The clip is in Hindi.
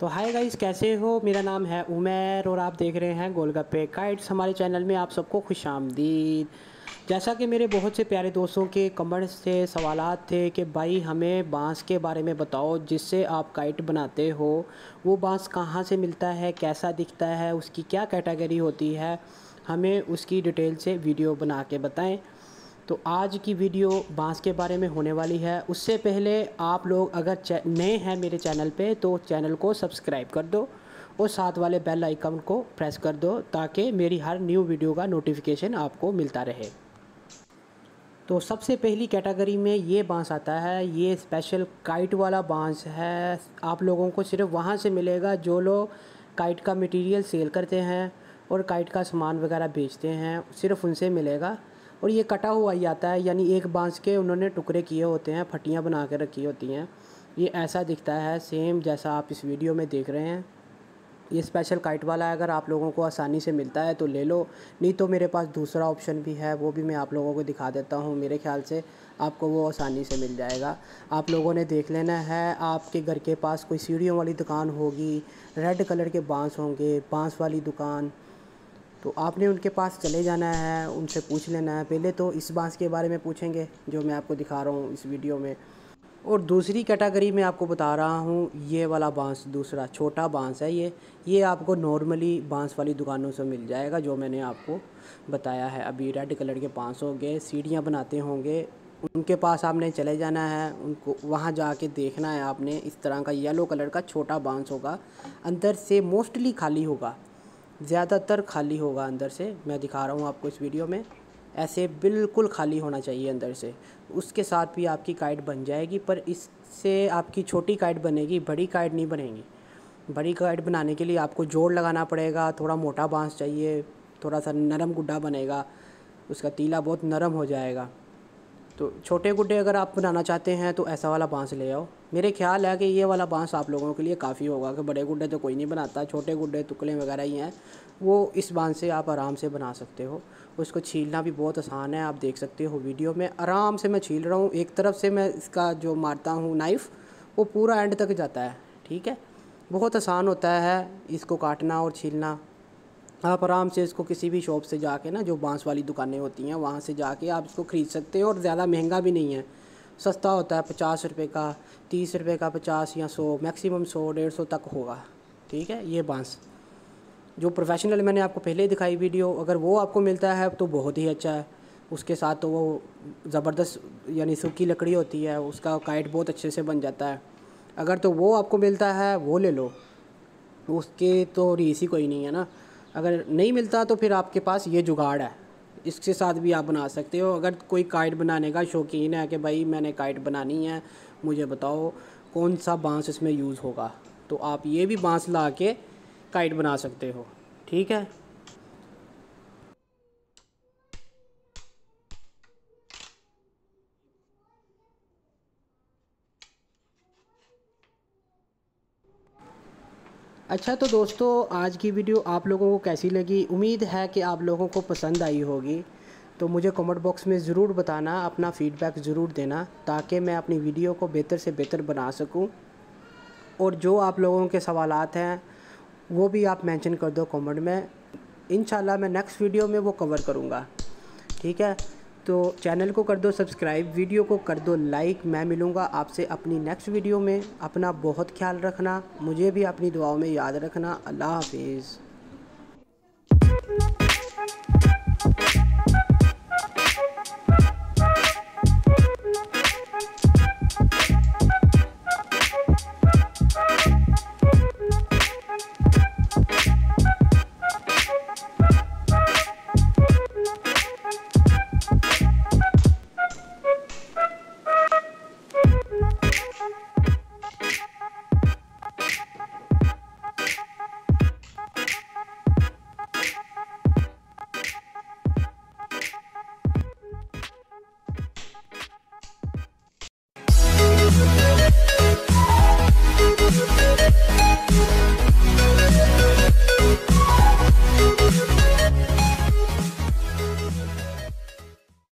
तो हाय गाइस कैसे हो मेरा नाम है उमेर और आप देख रहे हैं गोलगप्पे काइट्स हमारे चैनल में आप सबको खुश आमदीद जैसा कि मेरे बहुत से प्यारे दोस्तों के कमेंट्स थे सवाल थे कि भाई हमें बांस के बारे में बताओ जिससे आप काइट बनाते हो वो बांस कहाँ से मिलता है कैसा दिखता है उसकी क्या कैटेगरी होती है हमें उसकी डिटेल से वीडियो बना के बताएँ तो आज की वीडियो बांस के बारे में होने वाली है उससे पहले आप लोग अगर नए हैं मेरे चैनल पे तो चैनल को सब्सक्राइब कर दो और साथ वाले बेल आइकन को प्रेस कर दो ताकि मेरी हर न्यू वीडियो का नोटिफिकेशन आपको मिलता रहे तो सबसे पहली कैटेगरी में ये बांस आता है ये स्पेशल काइट वाला बांस है आप लोगों को सिर्फ वहाँ से मिलेगा जो लोग काइट का मटेरियल सेल करते हैं और काइट का सामान वगैरह बेचते हैं सिर्फ उनसे मिलेगा और ये कटा हुआ ही आता है यानी एक बांस के उन्होंने टुकड़े किए होते हैं फटियाँ बना कर रखी होती हैं ये ऐसा दिखता है सेम जैसा आप इस वीडियो में देख रहे हैं ये स्पेशल काइट वाला है अगर आप लोगों को आसानी से मिलता है तो ले लो नहीं तो मेरे पास दूसरा ऑप्शन भी है वो भी मैं आप लोगों को दिखा देता हूँ मेरे ख्याल से आपको वो आसानी से मिल जाएगा आप लोगों ने देख लेना है आपके घर के पास कोई सीढ़ियों वाली दुकान होगी रेड कलर के बांस होंगे बांस वाली दुकान तो आपने उनके पास चले जाना है उनसे पूछ लेना है पहले तो इस बांस के बारे में पूछेंगे जो मैं आपको दिखा रहा हूँ इस वीडियो में और दूसरी कैटेगरी में आपको बता रहा हूँ ये वाला बांस दूसरा छोटा बांस है ये ये आपको नॉर्मली बांस वाली दुकानों से मिल जाएगा जो मैंने आपको बताया है अभी रेड कलर के बांस होंगे सीढ़ियाँ बनाते होंगे उनके पास आपने चले जाना है उनको वहाँ जा के देखना है आपने इस तरह का येलो कलर का छोटा बांस होगा अंदर से मोस्टली खाली होगा ज़्यादातर खाली होगा अंदर से मैं दिखा रहा हूँ आपको इस वीडियो में ऐसे बिल्कुल खाली होना चाहिए अंदर से उसके साथ भी आपकी काइट बन जाएगी पर इससे आपकी छोटी काइट बनेगी बड़ी काइट नहीं बनेगी बड़ी काइट बनाने के लिए आपको जोड़ लगाना पड़ेगा थोड़ा मोटा बांस चाहिए थोड़ा सा नरम गुड्डा बनेगा उसका तीला बहुत नरम हो जाएगा तो छोटे गुड्डे अगर आप बनाना चाहते हैं तो ऐसा वाला बांस ले आओ मेरे ख्याल है कि ये वाला बांस आप लोगों के लिए काफ़ी होगा कि बड़े गुड्डे तो कोई नहीं बनाता छोटे गुड्डे टुकड़े वगैरह ही हैं वो इस बांस से आप आराम से बना सकते हो उसको छीलना भी बहुत आसान है आप देख सकते हो वीडियो में आराम से मैं छील रहा हूँ एक तरफ से मैं इसका जो मारता हूँ नाइफ़ वो पूरा एंड तक जाता है ठीक है बहुत आसान होता है इसको काटना और छीलना आप आराम से इसको किसी भी शॉप से जाके ना जो बांस वाली दुकानें होती हैं वहाँ से जाके आप इसको ख़रीद सकते हैं और ज़्यादा महंगा भी नहीं है सस्ता होता है पचास रुपये का तीस रुपये का पचास या सौ मैक्सिमम सौ डेढ़ सौ तक होगा ठीक है ये बांस जो प्रोफेशनल मैंने आपको पहले दिखाई वीडियो अगर वो आपको मिलता है तो बहुत ही अच्छा है उसके साथ तो वो ज़बरदस्त यानी सूखी लकड़ी होती है उसका काइट बहुत अच्छे से बन जाता है अगर तो वो आपको मिलता है वो ले लो उसके तो रीस ही कोई नहीं है ना अगर नहीं मिलता तो फिर आपके पास ये जुगाड़ है इसके साथ भी आप बना सकते हो अगर कोई काइट बनाने का शौकीन है कि भाई मैंने काइट बनानी है मुझे बताओ कौन सा बांस इसमें यूज़ होगा तो आप ये भी बांस ला के काइट बना सकते हो ठीक है अच्छा तो दोस्तों आज की वीडियो आप लोगों को कैसी लगी उम्मीद है कि आप लोगों को पसंद आई होगी तो मुझे कमेंट बॉक्स में ज़रूर बताना अपना फ़ीडबैक ज़रूर देना ताकि मैं अपनी वीडियो को बेहतर से बेहतर बना सकूं और जो आप लोगों के सवाल हैं वो भी आप मेंशन कर दो कमेंट में इन मैं नेक्स्ट वीडियो में वो कवर करूँगा ठीक है तो चैनल को कर दो सब्सक्राइब वीडियो को कर दो लाइक मैं मिलूँगा आपसे अपनी नेक्स्ट वीडियो में अपना बहुत ख्याल रखना मुझे भी अपनी दुआओं में याद रखना अल्लाह हाफिज़